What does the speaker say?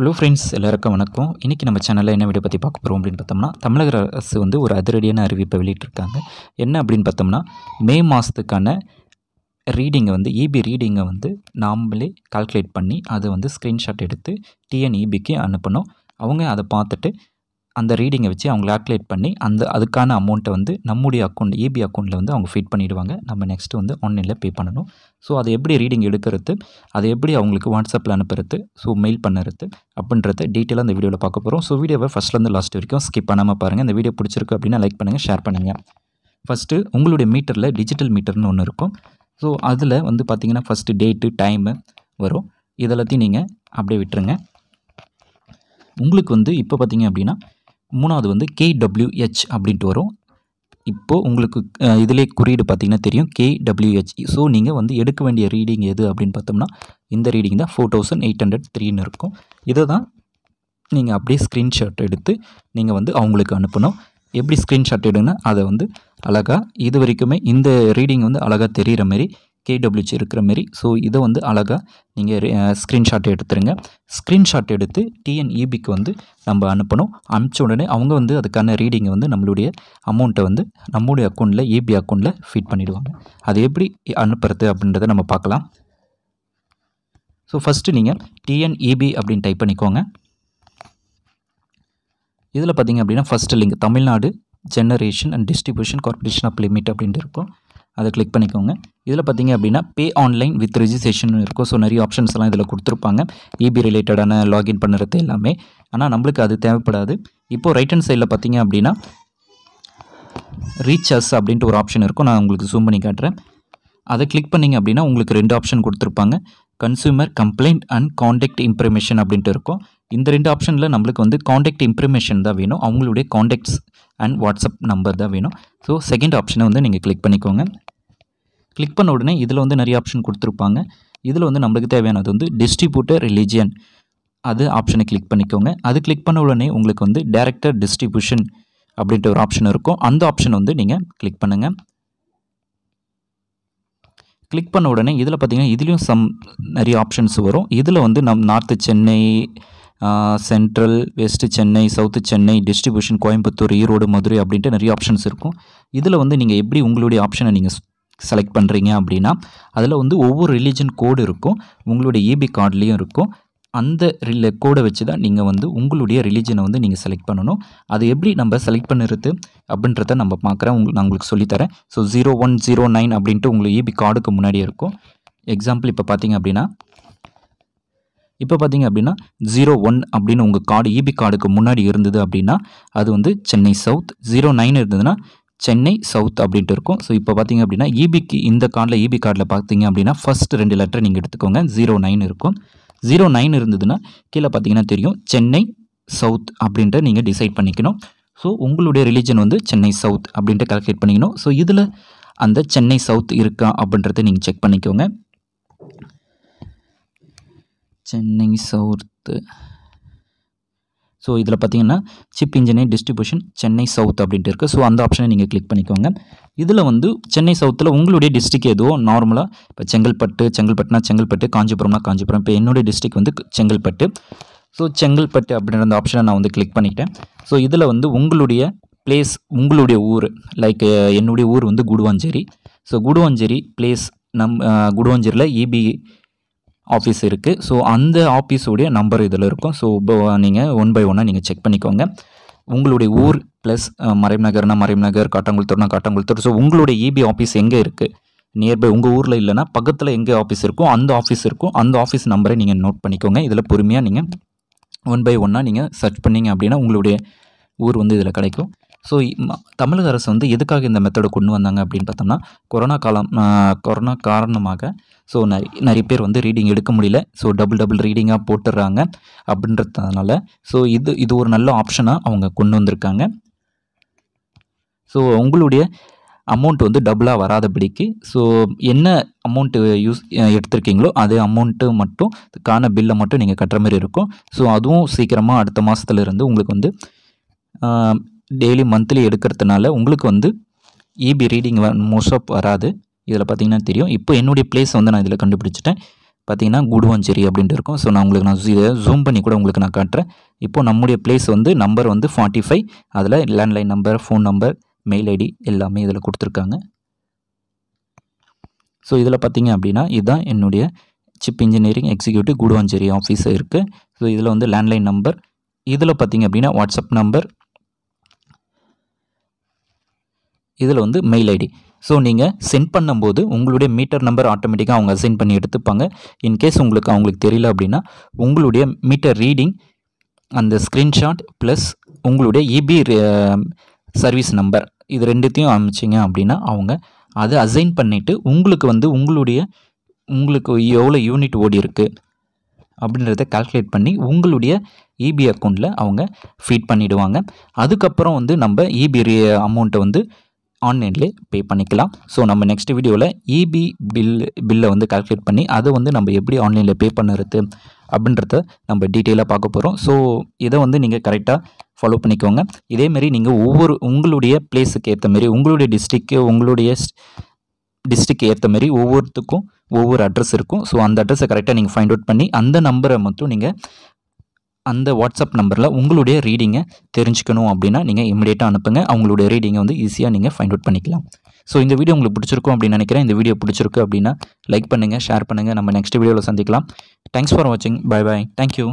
hello friends எல்லாருக்கும் வணக்கம் இன்றைக்கி நம்ம சேனலில் என்ன வீடியோ பற்றி பார்க்க போகிறோம் அப்படின்னு பார்த்தோம்னா தமிழக அரசு வந்து ஒரு அதிரடியான அறிவிப்பை வெளியிட்டிருக்காங்க என்ன அப்படின்னு பார்த்தோம்னா மே மாதத்துக்கான ரீடிங்கை வந்து இபி e ரீடிங்கை வந்து நாம்மளே கால்குலேட் பண்ணி அதை வந்து ஸ்க்ரீன்ஷாட் எடுத்து டிஎன்இபிக்கு e அனுப்பணும் அவங்க அதை பார்த்துட்டு அந்த ரீடிங்கை வச்சு அவங்க கால்குலேட் பண்ணி அந்த அதுக்கான அமௌண்ட்டை வந்து நம்முடைய அக்கௌண்ட் ஏபி அக்கௌண்ட்டில் வந்து அவங்க ஃபீட் பண்ணிவிடுவாங்க நம்ம நெக்ஸ்ட்டு வந்து ஆன்லைனில் பே பண்ணணும் ஸோ அதை எப்படி ரீடிங் எடுக்கிறது அதை எப்படி அவங்களுக்கு வாட்ஸ்அப்பில் அனுப்புறது ஸோ மெயில் பண்ணுறது அப்படின்றத டீட்டெயிலாக அந்த வீடியோவில் பார்க்க போகிறோம் ஸோ வீடியோவை ஃபஸ்ட்லேருந்து லாஸ்ட் வரைக்கும் ஸ்கிப் பண்ணாமல் பாருங்கள் இந்த வீடியோ பிடிச்சிருக்கு அப்படின்னா லைக் பண்ணுங்கள் ஷேர் பண்ணுங்கள் ஃபஸ்ட்டு உங்களுடைய மீட்டரில் டிஜிட்டல் மீட்டர்னு ஒன்று இருக்கும் ஸோ அதில் வந்து பார்த்திங்கன்னா ஃபஸ்ட்டு டேட்டு டைமு வரும் இதெல்லாத்தையும் நீங்கள் அப்படியே விட்டுருங்க உங்களுக்கு வந்து இப்போ பார்த்திங்க அப்படின்னா மூணாவது வந்து கேடபிள்யூஹெச் அப்படின்ட்டு வரும் இப்போது உங்களுக்கு இதிலே குறியீடு பார்த்தீங்கன்னா தெரியும் கேடபிள்யூஹெச் ஸோ நீங்கள் வந்து எடுக்க வேண்டிய ரீடிங் எது அப்படின்னு பார்த்தோம்னா இந்த ரீடிங் தான் ஃபோர் தௌசண்ட் எயிட் ஹண்ட்ரட் த்ரீன்னு இருக்கும் இதை தான் நீங்கள் அப்படியே ஸ்க்ரீன்ஷாட் எடுத்து நீங்கள் வந்து அவங்களுக்கு அனுப்பணும் எப்படி ஸ்க்ரீன்ஷாட் எடுங்கன்னா அதை வந்து அழகாக இது வரைக்குமே இந்த ரீடிங் வந்து அழகாக தெரிகிற மாதிரி கேடபிள்யூச் இருக்கிற மாரி ஸோ இதை வந்து அழகாக நீங்கள் ஸ்க்ரீன்ஷாட் எடுத்துருங்க ஸ்க்ரீன்ஷாட் எடுத்து டிஎன்இபிக்கு e வந்து நம்ம அனுப்பணும் அனுப்பிச்ச உடனே அவங்க வந்து அதுக்கான ரீடிங்கை வந்து நம்மளுடைய அமௌண்ட்டை வந்து நம்மளுடைய அக்கௌண்ட்டில் இபி அக்கௌண்ட்டில் ஃபீட் பண்ணிவிடுவாங்க அது எப்படி அனுப்புறது அப்படின்றத நம்ம பார்க்கலாம் ஸோ ஃபஸ்ட்டு நீங்கள் டிஎன்இபி அப்படின்னு டைப் பண்ணிக்கோங்க இதில் பார்த்தீங்க அப்படின்னா first link Tamil Nadu generation and distribution corporation of limit அப்படின்ட்டு இருக்கும் அதை கிளிக் பண்ணிக்கோங்க இதில் பார்த்தீங்க அப்படின்னா பே ஆன்லைன் வித் ரிஜிஸ்ட்ரேஷன் இருக்கும் ஸோ நிறைய ஆப்ஷன்ஸ் எல்லாம் இதில் கொடுத்துருப்பாங்க இபி ரிலேட்டடான லாகின் பண்ணுறது எல்லாமே ஆனால் நம்மளுக்கு அது தேவைப்படாது இப்போது ரைட் ஹேண்ட் சைடில் பார்த்தீங்க அப்படின்னா ரீச் அஸ் அப்படின்ட்டு ஒரு ஆப்ஷன் இருக்கும் நான் உங்களுக்கு ஜூம் பண்ணி காட்டுறேன் அதை கிளிக் பண்ணிங்க அப்படின்னா உங்களுக்கு ரெண்டு ஆப்ஷன் கொடுத்துருப்பாங்க consumer complaint and contact information அப்படின்ட்டு இருக்கும் இந்த ரெண்டு ஆப்ஷனில் நம்மளுக்கு வந்து காண்டெக்ட் இன்ஃபர்மேஷன் தான் வேணும் அவங்களுடைய காண்டெக்ட்ஸ் அண்ட் வாட்ஸ்அப் நம்பர் தான் வேணும் ஸோ செகண்ட் ஆப்ஷனை வந்து நீங்கள் கிளிக் பண்ணிக்கோங்க கிளிக் பண்ண உடனே இதில் வந்து நிறைய ஆப்ஷன் கொடுத்துருப்பாங்க இதில் வந்து நம்மளுக்கு தேவையானது வந்து டிஸ்ட்ரிபியூட்டர் ரிலீஜியன் அது ஆப்ஷனை கிளிக் பண்ணிக்கோங்க அது கிளிக் பண்ண உடனே உங்களுக்கு வந்து டேரக்டர் டிஸ்ட்ரிபியூஷன் அப்படின்ற ஒரு ஆப்ஷன் இருக்கும் அந்த ஆப்ஷன் வந்து நீங்கள் கிளிக் பண்ணுங்கள் கிளிக் பண்ண உடனே இதில் பார்த்தீங்கன்னா இதுலேயும் சம் நிறைய ஆப்ஷன்ஸ் வரும் இதில் வந்து நம் north Chennai central west Chennai south Chennai distribution Coimbatore Erode Madurai அப்படின்ட்டு நிறைய ஆப்ஷன்ஸ் இருக்கும் இதில் வந்து நீங்கள் எப்படி உங்களுடைய ஆப்ஷனை நீங்கள் செலக்ட் பண்ணுறீங்க அப்படின்னா அதில் வந்து ஒவ்வொரு ரிலீஜன் கோடு இருக்கும் உங்களுடைய ஈபி கார்டுலேயும் இருக்கும் அந்த ரில கோடை வச்சு தான் நீங்கள் வந்து உங்களுடைய ரிலீஜனை வந்து நீங்கள் செலக்ட் பண்ணணும் அது எப்படி நம்ம செலக்ட் பண்ணுறது அப்படின்றத நம்ம பார்க்குறேன் உங்களுக்கு நான் உங்களுக்கு சொல்லித்தரேன் so zero one zero nine அப்படின்ட்டு உங்களுக்கு இபி கார்டுக்கு முன்னாடி இருக்கும் எக்ஸாம்பிள் இப்போ பார்த்தீங்க அப்படின்னா இப்போ பார்த்தீங்க அப்படின்னா ஜீரோ ஒன் அப்படின்னு உங்கள் கார்டு இபி கார்டுக்கு முன்னாடி இருந்தது அப்படின்னா அது வந்து சென்னை சவுத் ஜீரோ நைன் இருந்ததுன்னா சென்னை சவுத் அப்படின்ட்டு இருக்கும் ஸோ இப்போ பார்த்தீங்க அப்படின்னா இபிக்கு e இந்த கார்டில் இபி e கார்டில் பார்த்தீங்க அப்படின்னா ஃபஸ்ட் ரெண்டு லெட்டர் நீங்கள் எடுத்துக்கோங்க ஜீரோ நைன் இருக்கும் ஜீரோ நைன் இருந்ததுன்னா கீழே பார்த்தீங்கன்னா தெரியும் சென்னை சவுத் அப்படின்ட்டு நீங்கள் டிசைட் பண்ணிக்கணும் ஸோ உங்களுடைய ரிலீஜன் வந்து சென்னை சவுத் அப்படின்ட்டு கால்குலேட் பண்ணிக்கணும் ஸோ இதில் அந்த சென்னை சவுத் இருக்கா அப்படின்றத நீங்கள் செக் பண்ணிக்கோங்க சென்னை சவுத்து ஸோ இதில் பார்த்தீங்கன்னா chief engineer distribution Chennai south அப்படின்ட்டு இருக்குது ஸோ அந்த ஆப்ஷனை நீங்கள் கிளிக் பண்ணிக்கோங்க இதில் வந்து சென்னை சவுத்தில் உங்களுடைய டிஸ்ட்ரிக் எதுவோ நார்மலாக இப்போ செங்கல்பட்டு செங்கல்பட்டுனா செங்கல்பட்டு காஞ்சிபுரம்னா காஞ்சிபுரம் இப்போ என்னுடைய டிஸ்ட்ரிக் வந்து செங்கல்பட்டு ஸோ செங்கல்பட்டு அப்படின்ற அந்த ஆப்ஷனை நான் வந்து கிளிக் பண்ணிட்டேன் ஸோ இதில் வந்து உங்களுடைய பிளேஸ் உங்களுடைய ஊர் லைக் என்னுடைய ஊர் வந்து குடுவாஞ்சேரி ஸோ குடுவாஞ்சேரி பிளேஸ் நம் குடுவாஞ்சேரியில் இபி e ஆஃபீஸ் இருக்குது ஸோ அந்த ஆஃபீஸோடைய நம்பர் இதில் இருக்கும் ஸோ இப்போ நீங்கள் ஒன் பை ஒன்னாக நீங்கள் செக் பண்ணிக்கோங்க உங்களுடைய ஊர் ப்ளஸ் மறைம் நகர்னா மறைம் நகர் காட்டாங்குளத்தூர்னா காட்டாங்குளத்தூர் ஸோ உங்களுடைய இபி e ஆஃபீஸ் எங்கே இருக்குது நியர்பை உங்கள் ஊரில் இல்லைனா பக்கத்தில் எங்கே ஆஃபீஸ் இருக்கோ அந்த ஆஃபீஸ் இருக்கும் அந்த ஆஃபீஸ் நம்பரை நீங்கள் நோட் பண்ணிக்கோங்க இதில் பொறுமையாக நீங்கள் ஒன் பை ஒன்னாக நீங்கள் சர்ச் பண்ணிங்க அப்படின்னா உங்களுடைய ஊர் வந்து இதில் கிடைக்கும் ஸோ தமிழக அரசு வந்து எதுக்காக இந்த மெத்தடை கொண்டு வந்தாங்க அப்படின்னு பார்த்தோம்னா கொரோனா காலம் கொரோனா காரணமாக ஸோ நிறைய நிறைய பேர் வந்து ரீடிங் எடுக்க முடியல ஸோ டபுள் டபுள் ரீடிங்காக போட்டுடுறாங்க அப்படின்றதுனால ஸோ இது இது ஒரு நல்ல ஆப்ஷனாக அவங்க கொண்டு வந்திருக்காங்க ஸோ உங்களுடைய அமௌண்ட் வந்து டபுளாக வராதபடிக்கு ஸோ என்ன அமௌண்ட்டு யூஸ் எடுத்திருக்கீங்களோ அதே அமௌண்ட்டு மட்டும் காண பில்லை மட்டும் நீங்கள் கட்டுற மாதிரி இருக்கும் ஸோ அதுவும் சீக்கிரமாக அடுத்த மாதத்துலேருந்து உங்களுக்கு வந்து டெய்லி மந்த்லி எடுக்கிறதுனால உங்களுக்கு வந்து இபி ரீடிங் மோஸ்ட் ஆஃப் வராது இதில் பார்த்தீங்கன்னா தெரியும் இப்போ என்னுடைய பிளேஸ் வந்து நான் இதில் கண்டுபிடிச்சிட்டேன் பார்த்தீங்கன்னா குடுவஞ்சேரி அப்படின்ட்டு இருக்கும் ஸோ நான் உங்களுக்கு நான் இதை ஜூம் பண்ணி கூட உங்களுக்கு நான் காட்டுறேன் இப்போ நம்முடைய பிளேஸ் வந்து நம்பர் வந்து ஃபார்ட்டி ஃபைவ் அதில் landline number phone number mail ID எல்லாமே இதில் கொடுத்துருக்காங்க ஸோ இதில் பார்த்தீங்க அப்படின்னா இதுதான் என்னுடைய chief engineering executive Guduvanchery office இருக்குது ஸோ இதில் வந்து லேண்ட்லைன் நம்பர் இதில் பார்த்தீங்க அப்படின்னா வாட்ஸ்அப் நம்பர் இதில் வந்து மெயில் ஐடி ஸோ நீங்கள் சென்ட் பண்ணும்போது உங்களுடைய மீட்டர் நம்பர் ஆட்டோமேட்டிக்காக அவங்க அசைன் பண்ணி எடுத்துப்பாங்க இன்கேஸ் உங்களுக்கு அவங்களுக்கு தெரியல அப்படின்னா உங்களுடைய மீட்டர் ரீடிங் அந்த ஸ்க்ரீன்ஷாட் ப்ளஸ் உங்களுடைய இபி சர்வீஸ் நம்பர் இது ரெண்டுத்தையும் அமைச்சிங்க அப்படின்னா அவங்க அதை அசைன் பண்ணிவிட்டு உங்களுக்கு வந்து உங்களுடைய உங்களுக்கு எவ்வளோ யூனிட் ஓடி இருக்குது அப்படின்றத கால்குலேட் பண்ணி உங்களுடைய இபி e அக்கௌண்ட்டில் அவங்க ஃபீட் பண்ணிவிடுவாங்க அதுக்கப்புறம் வந்து நம்ம இபி e அமௌண்ட்டை வந்து ஆன்லைன்லேயே பே பண்ணிக்கலாம் ஸோ நம்ம நெக்ஸ்ட் வீடியோவில் இபி பில் பில்லை வந்து கால்குலேட் பண்ணி அதை வந்து நம்ம எப்படி ஆன்லைனில் பே பண்ணுறது அப்படின்றத நம்ம டீட்டெயிலாக பார்க்க போகிறோம் ஸோ இதை வந்து நீங்கள் கரெக்டாக ஃபாலோ பண்ணிக்கோங்க இதேமாரி நீங்கள் ஒவ்வொரு உங்களுடைய பிளேஸுக்கு ஏற்ற மாரி உங்களுடைய டிஸ்ட்ரிக்கு உங்களுடைய டிஸ்ட்ரிக்கு ஏற்ற மாரி ஒவ்வொருத்துக்கும் ஒவ்வொரு அட்ரஸ் இருக்கும் ஸோ அந்த அட்ரஸை கரெக்டாக நீங்கள் ஃபைண்ட் அவுட் பண்ணி அந்த நம்பரை மட்டும் நீங்கள் அந்த வாட்ஸ்அப் நம்பரில் உங்களுடைய ரீடிங்கை தெரிஞ்சுக்கணும் அப்படின்னா நீங்கள் இமிடியேட்டாக அனுப்புங்க அவங்களுடைய ரீடிங்கை வந்து ஈஸியாக நீங்கள் ஃபைண்ட் அவுட் பண்ணிக்கலாம் ஸோ இந்த வீடியோ உங்களுக்கு பிடிச்சிருக்கும் அப்படின்னு நினைக்கிறேன் இந்த வீடியோ பிடிச்சிருக்கு அப்படின்னா லைக் பண்ணுங்கள் ஷேர் பண்ணுங்கள் நம்ம நெக்ஸ்ட் வீடியோவில் சந்திக்கலாம் தேங்க்ஸ் ஃபார் வாட்சிங் பாய் பாய் தேங்க்யூ